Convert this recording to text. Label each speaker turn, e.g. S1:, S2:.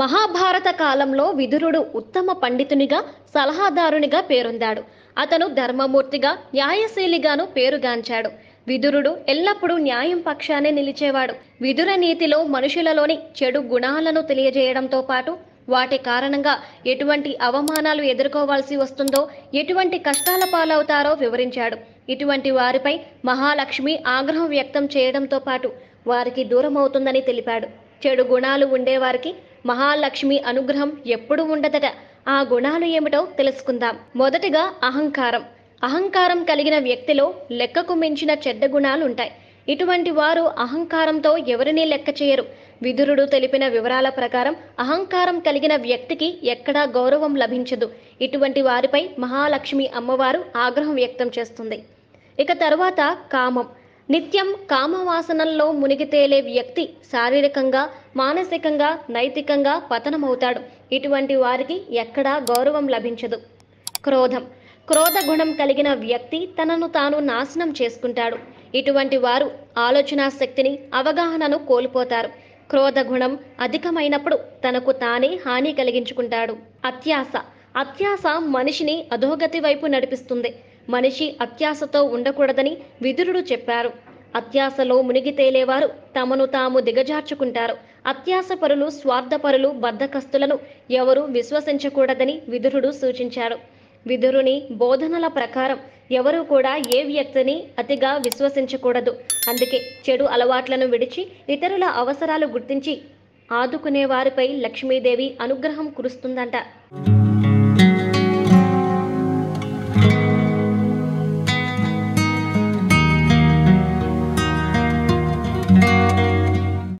S1: మహాభారత కాలంలో విదురుడు ఉత్తమ పండితునిగా సలహాదారునిగా పేరొందాడు అతను ధర్మమూర్తిగా న్యాయశీలిగాను పేరుగాంచాడు విదురుడు ఎల్లప్పుడూ న్యాయం పక్షానే నిలిచేవాడు విదుర నీతిలో మనుషులలోని చెడు గుణాలను తెలియజేయడంతో పాటు వాటి కారణంగా ఎటువంటి అవమానాలు ఎదుర్కోవాల్సి వస్తుందో ఎటువంటి కష్టాల పాలవుతారో వివరించాడు ఇటువంటి వారిపై మహాలక్ష్మి ఆగ్రహం వ్యక్తం చేయడంతో పాటు వారికి దూరమవుతుందని తెలిపాడు చెడు గుణాలు ఉండేవారికి మహాలక్ష్మి అనుగ్రహం ఎప్పుడు ఉండదట ఆ గుణాలు ఏమిటో తెలుసుకుందాం మొదటగా అహంకారం అహంకారం కలిగిన వ్యక్తిలో లెక్కకు మించిన చెడ్డ గుణాలు ఉంటాయి ఇటువంటి వారు అహంకారంతో ఎవరినీ లెక్క చేయరు విదురుడు తెలిపిన వివరాల ప్రకారం అహంకారం కలిగిన వ్యక్తికి ఎక్కడా గౌరవం లభించదు ఇటువంటి వారిపై మహాలక్ష్మి అమ్మవారు ఆగ్రహం వ్యక్తం చేస్తుంది ఇక తర్వాత కామం నిత్యం కామవాసనల్లో మునిగి తేలే వ్యక్తి శారీరకంగా మానసికంగా నైతికంగా పతనమవుతాడు ఇటువంటి వారికి ఎక్కడా గౌరవం లభించదు క్రోధం క్రోధ గుణం కలిగిన వ్యక్తి తనను తాను నాశనం చేసుకుంటాడు ఇటువంటి వారు ఆలోచనా శక్తిని అవగాహనను కోల్పోతారు క్రోధ గుణం అధికమైనప్పుడు తనకు తానే హాని కలిగించుకుంటాడు అత్యాస అత్యాస మనిషిని అధోగతి వైపు నడిపిస్తుంది మనిషి అత్యాసతో ఉండకూడదని విదురుడు చెప్పారు అత్యాశలో మునిగి తేలేవారు తమను తాము దిగజార్చుకుంటారు అత్యాశపరులు స్వార్థపరులు బద్ధకస్తులను ఎవరు విశ్వసించకూడదని విదురుడు సూచించారు విదురుని బోధనల ప్రకారం ఎవరూ కూడా ఏ వ్యక్తిని అతిగా విశ్వసించకూడదు అందుకే చెడు అలవాట్లను విడిచి ఇతరుల అవసరాలు గుర్తించి ఆదుకునే వారిపై లక్ష్మీదేవి అనుగ్రహం కురుస్తుందంట